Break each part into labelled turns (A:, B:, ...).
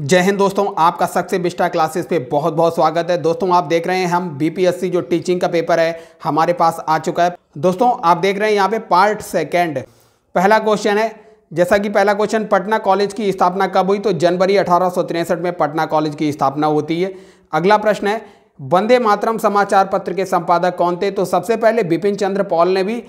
A: जय हिंद दोस्तों आपका सक्से बिस्टा क्लासेस पे बहुत बहुत स्वागत है दोस्तों आप देख रहे हैं हम बीपीएससी जो टीचिंग का पेपर है हमारे पास आ चुका है दोस्तों आप देख रहे हैं यहाँ पे पार्ट सेकंड पहला क्वेश्चन है जैसा कि पहला क्वेश्चन पटना कॉलेज की स्थापना कब हुई तो जनवरी अठारह में पटना कॉलेज की स्थापना होती है अगला प्रश्न है वंदे मातरम समाचार पत्र के संपादक कौन थे तो सबसे पहले बिपिन चंद्र पॉल ने भी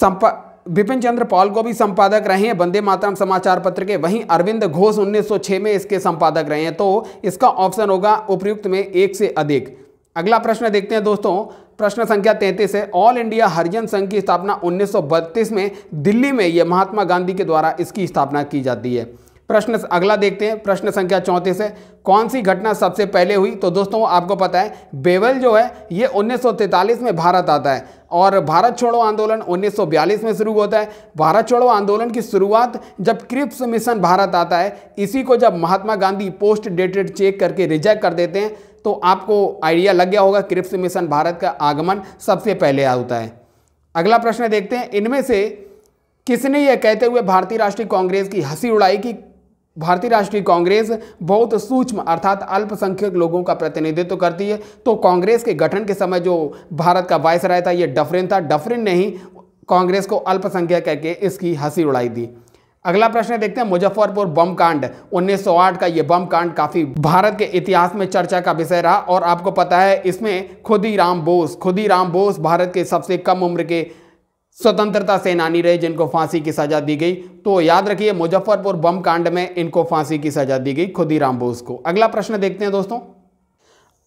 A: संपा बिपिन चंद्र पॉल को भी संपादक रहे हैं वंदे मातरम समाचार पत्र के वहीं अरविंद घोष 1906 में इसके संपादक रहे हैं तो इसका ऑप्शन होगा उपयुक्त में एक से अधिक अगला प्रश्न देखते हैं दोस्तों प्रश्न संख्या 33 है ऑल इंडिया हरिजन संघ की स्थापना 1932 में दिल्ली में यह महात्मा गांधी के द्वारा इसकी स्थापना की जाती है प्रश्न अगला देखते हैं प्रश्न संख्या चौंतीस है कौन सी घटना सबसे पहले हुई तो दोस्तों आपको पता है बेवल जो है ये 1943 में भारत आता है और भारत छोड़ो आंदोलन 1942 में शुरू होता है भारत छोड़ो आंदोलन की शुरुआत जब क्रिप्स मिशन भारत आता है इसी को जब Mahatma Gandhi post dated cheque करके रिजेक्ट कर देते हैं तो आपको आइडिया लग गया होगा क्रिप्स मिशन भारत का आगमन सबसे पहले होता है अगला प्रश्न देखते हैं इनमें से किसने यह कहते हुए भारतीय राष्ट्रीय कांग्रेस की हंसी उड़ाई कि भारतीय राष्ट्रीय कांग्रेस बहुत सूक्ष्म अर्थात अल्पसंख्यक लोगों का प्रतिनिधित्व करती है तो कांग्रेस के गठन के समय जो भारत का राय था ये डफरिन था डफरिन ने ही कांग्रेस को अल्पसंख्यक करके इसकी हंसी उड़ाई दी अगला प्रश्न देखते हैं मुजफ्फरपुर बम कांड 1908 का ये बम कांड काफी भारत के इतिहास में चर्चा का विषय रहा और आपको पता है इसमें खुदी राम बोस खुदी राम बोस भारत के सबसे कम उम्र के स्वतंत्रता सेनानी रहे जिनको फांसी की सजा दी गई तो याद रखिए मुजफ्फरपुर बम कांड में इनको फांसी की सजा दी गई खुदीराम बोस को अगला प्रश्न देखते हैं दोस्तों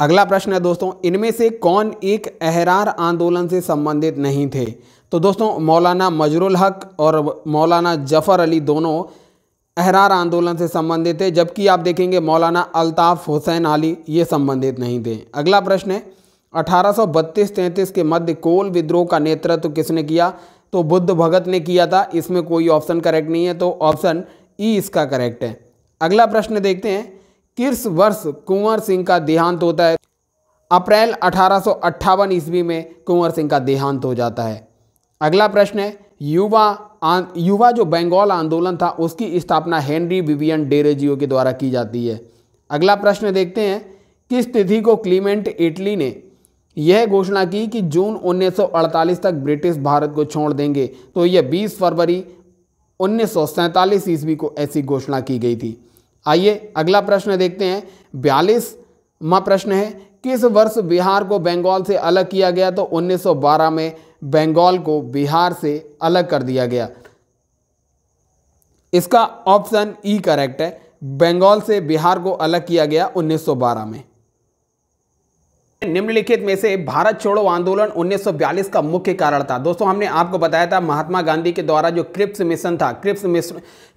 A: अगला प्रश्न है दोस्तों इनमें से कौन एक अहरार आंदोलन से संबंधित नहीं थे तो दोस्तों मौलाना मजरुल हक और मौलाना जफर अली दोनों अहरार आंदोलन से संबंधित थे जबकि आप देखेंगे मौलाना अल्ताफ़ हुसैन अली ये संबंधित नहीं थे अगला प्रश्न है 1832-33 के मध्य कोल विद्रोह का नेतृत्व किसने किया तो बुद्ध भगत ने किया था इसमें कोई ऑप्शन करेक्ट नहीं है तो ऑप्शन ई इसका करेक्ट है अगला प्रश्न देखते हैं किस वर्ष कुंवर सिंह का देहांत होता है अप्रैल अठारह ईस्वी में कुंवर सिंह का देहांत हो जाता है अगला प्रश्न है युवा आं, युवा जो बंगाल आंदोलन था उसकी स्थापना हेनरी विवियन डेरेजियो के द्वारा की जाती है अगला प्रश्न देखते हैं किस तिथि को क्लीमेंट इटली ने यह घोषणा की कि जून 1948 तक ब्रिटिश भारत को छोड़ देंगे तो यह 20 फरवरी उन्नीस ईस्वी को ऐसी घोषणा की गई थी आइए अगला प्रश्न देखते हैं बयालीसवा प्रश्न है किस वर्ष बिहार को बंगाल से अलग किया गया तो 1912 में बंगाल को बिहार से अलग कर दिया गया इसका ऑप्शन ई करेक्ट है बंगाल से बिहार को अलग किया गया 1912 में निम्नलिखित में से भारत छोड़ो आंदोलन 1942 का मुख्य कारण था दोस्तों हमने आपको बताया था महात्मा गांधी के द्वारा जो क्रिप्स मिशन था क्रिप्स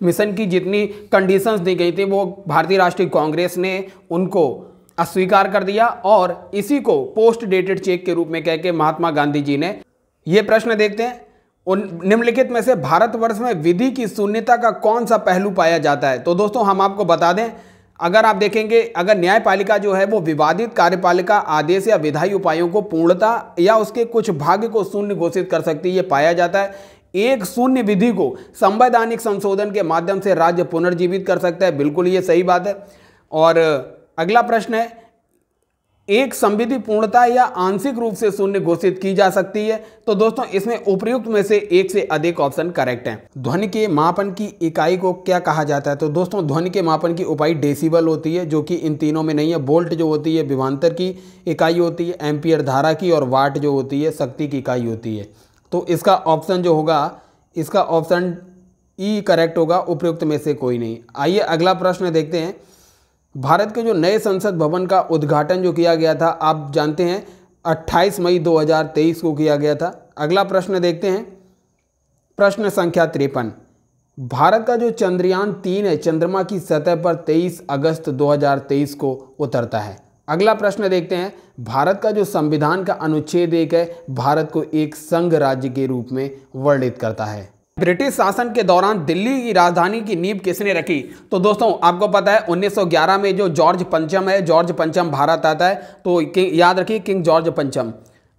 A: मिशन की जितनी कंडीशंस दी गई थी वो भारतीय राष्ट्रीय कांग्रेस ने उनको अस्वीकार कर दिया और इसी को पोस्ट डेटेड चेक के रूप में कह के महात्मा गांधी जी ने ये प्रश्न देखते हैं उन निम्नलिखित में से भारतवर्ष में विधि की शून्यता का कौन सा पहलू पाया जाता है तो दोस्तों हम आपको बता दें अगर आप देखेंगे अगर न्यायपालिका जो है वो विवादित कार्यपालिका आदेश या विधायी उपायों को पूर्णता या उसके कुछ भाग को शून्य घोषित कर सकती है ये पाया जाता है एक शून्य विधि को संवैधानिक संशोधन के माध्यम से राज्य पुनर्जीवित कर सकता है बिल्कुल ये सही बात है और अगला प्रश्न है एक संविधि पूर्णता या आंशिक रूप से शून्य घोषित की जा सकती है तो दोस्तों इसमें उपयुक्त में से एक से अधिक ऑप्शन करेक्ट हैं ध्वनि के मापन की इकाई को क्या कहा जाता है तो दोस्तों ध्वनि के मापन की उपाई डेसिबल होती है जो कि इन तीनों में नहीं है बोल्ट जो होती है विभांतर की इकाई होती है एम्पियर धारा की और वाट जो होती है शक्ति की इकाई होती है तो इसका ऑप्शन जो होगा इसका ऑप्शन ई करेक्ट होगा उपयुक्त में से कोई नहीं आइए अगला प्रश्न देखते हैं भारत के जो नए संसद भवन का उद्घाटन जो किया गया था आप जानते हैं 28 मई 2023 को किया गया था अगला प्रश्न देखते हैं प्रश्न संख्या तिरपन भारत का जो चंद्रयान तीन है चंद्रमा की सतह पर 23 अगस्त 2023 को उतरता है अगला प्रश्न देखते हैं भारत का जो संविधान का अनुच्छेद एक है भारत को एक संघ राज्य के रूप में वर्णित करता है ब्रिटिश शासन के दौरान दिल्ली की राजधानी की नींव किसने रखी तो दोस्तों आपको पता है 1911 में जो जॉर्ज पंचम है जॉर्ज पंचम भारत आता है तो याद रखिए किंग जॉर्ज पंचम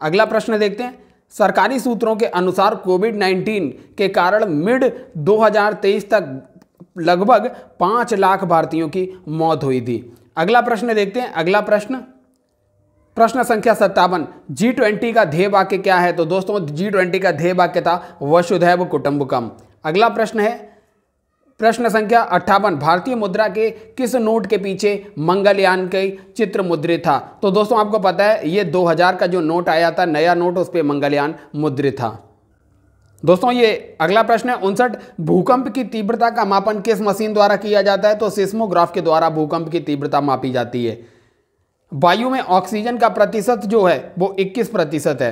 A: अगला प्रश्न देखते हैं सरकारी सूत्रों के अनुसार कोविड 19 के कारण मिड 2023 तक लगभग पाँच लाख भारतीयों की मौत हुई थी अगला प्रश्न देखते हैं अगला प्रश्न प्रश्न संख्या सत्तावन जी ट्वेंटी का ध्येय वाक्य क्या है तो दोस्तों जी ट्वेंटी का ध्येय वाक्य था वसुधैव कुटुंबकम अगला प्रश्न है प्रश्न संख्या अट्ठावन भारतीय मुद्रा के किस नोट के पीछे मंगलयान के चित्र मुद्रित था तो दोस्तों आपको पता है ये 2000 का जो नोट आया था नया नोट उस पर मंगलयान मुद्रित था दोस्तों ये अगला प्रश्न है उनसठ भूकंप की तीव्रता का मापन किस मशीन द्वारा किया जाता है तो सिस्मोग्राफ के द्वारा भूकंप की तीव्रता मापी जाती है वायु में ऑक्सीजन का प्रतिशत जो है वो 21 प्रतिशत है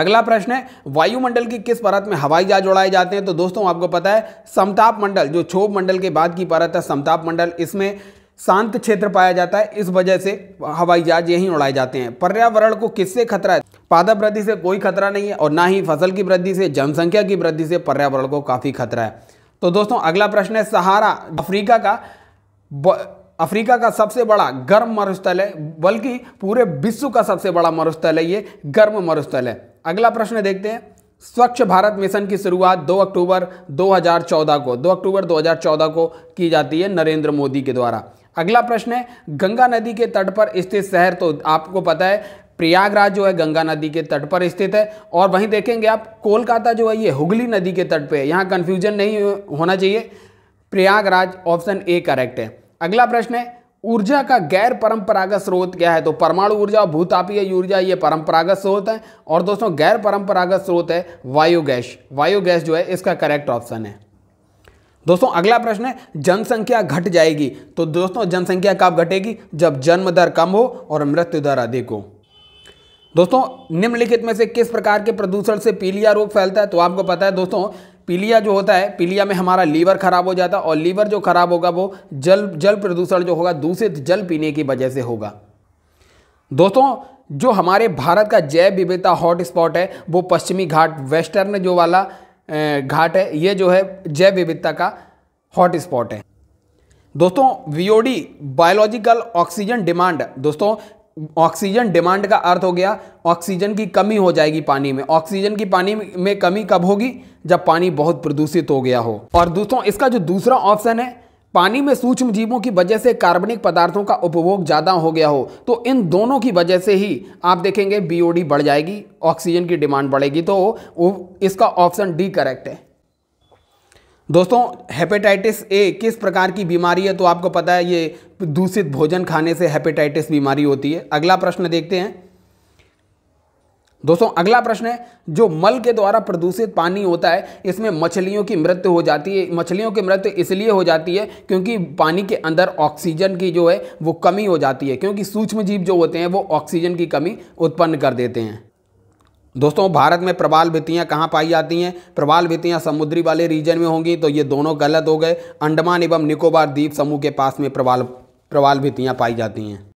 A: अगला प्रश्न है वायुमंडल की किस परत में हवाई जहाज उड़ाए जाते हैं तो दोस्तों आपको पता है समताप मंडल जो क्षोभ मंडल के बाद की परत है समताप मंडल इसमें शांत क्षेत्र पाया जाता है इस वजह से हवाई जहाज यहीं उड़ाए जाते हैं पर्यावरण को किससे खतरा है पादप वृद्धि से कोई खतरा नहीं है और ना ही फसल की वृद्धि से जनसंख्या की वृद्धि से पर्यावरण को काफ़ी खतरा है तो दोस्तों अगला प्रश्न है सहारा अफ्रीका का अफ्रीका का सबसे बड़ा गर्म मरुस्थल है बल्कि पूरे विश्व का सबसे बड़ा मरुस्थल है ये गर्म मरुस्थल है अगला प्रश्न देखते हैं स्वच्छ भारत मिशन की शुरुआत 2 अक्टूबर 2014 को 2 अक्टूबर 2014 को की जाती है नरेंद्र मोदी के द्वारा अगला प्रश्न है गंगा नदी के तट पर स्थित शहर तो आपको पता है प्रयागराज जो है गंगा नदी के तट पर स्थित है और वहीं देखेंगे आप कोलकाता जो है ये हुगली नदी के तट पर है यहाँ कन्फ्यूजन नहीं होना चाहिए प्रयागराज ऑप्शन ए करेक्ट है अगला प्रश्न है ऊर्जा का गैर परंपरागत स्रोत क्या है तो परमाणु ऊर्जा भूतापीय ऊर्जा ये परंपरागत स्रोत है और दोस्तों गैर परंपरागत स्रोत है वायु गैस वायु गैस जो है इसका करेक्ट ऑप्शन है दोस्तों अगला प्रश्न है जनसंख्या घट जाएगी तो दोस्तों जनसंख्या कब घटेगी जब जन्म दर कम हो और मृत्यु दर अधिक हो दोस्तों निम्नलिखित में से किस प्रकार के प्रदूषण से पीलिया रोग फैलता है तो आपको पता है दोस्तों पीलिया जो होता है पीलिया में हमारा लीवर खराब हो जाता है और लीवर जो खराब होगा वो जल जल प्रदूषण जो होगा दूषित जल पीने की वजह से होगा दोस्तों जो हमारे भारत का जैव विविधता हॉटस्पॉट है वो पश्चिमी घाट वेस्टर्न जो वाला घाट है ये जो है जैव विविधता का हॉटस्पॉट है दोस्तों वीओडी बायोलॉजिकल ऑक्सीजन डिमांड दोस्तों ऑक्सीजन डिमांड का अर्थ हो गया ऑक्सीजन की कमी हो जाएगी पानी में ऑक्सीजन की पानी में कमी कब होगी जब पानी बहुत प्रदूषित हो गया हो और दोस्तों इसका जो दूसरा ऑप्शन है पानी में सूक्ष्म जीवों की वजह से कार्बनिक पदार्थों का उपभोग ज़्यादा हो गया हो तो इन दोनों की वजह से ही आप देखेंगे बीओडी बढ़ जाएगी ऑक्सीजन की डिमांड बढ़ेगी तो इसका ऑप्शन डी करेक्ट है दोस्तों हेपेटाइटिस ए किस प्रकार की बीमारी है तो आपको पता है ये दूषित भोजन खाने से हेपेटाइटिस बीमारी होती है अगला प्रश्न देखते हैं दोस्तों अगला प्रश्न है जो मल के द्वारा प्रदूषित पानी होता है इसमें मछलियों की मृत्यु हो जाती है मछलियों की मृत्यु इसलिए हो जाती है क्योंकि पानी के अंदर ऑक्सीजन की जो है वो कमी हो जाती है क्योंकि सूक्ष्म जीव जो होते हैं वो ऑक्सीजन की कमी उत्पन्न कर देते हैं दोस्तों भारत में प्रबाल भित्तियाँ कहाँ पाई जाती हैं प्रबाल भित्तियाँ समुद्री वाले रीजन में होंगी तो ये दोनों गलत हो गए अंडमान एवं निकोबार द्वीप समूह के पास में प्रबाल प्रबाल भित्तियाँ पाई जाती हैं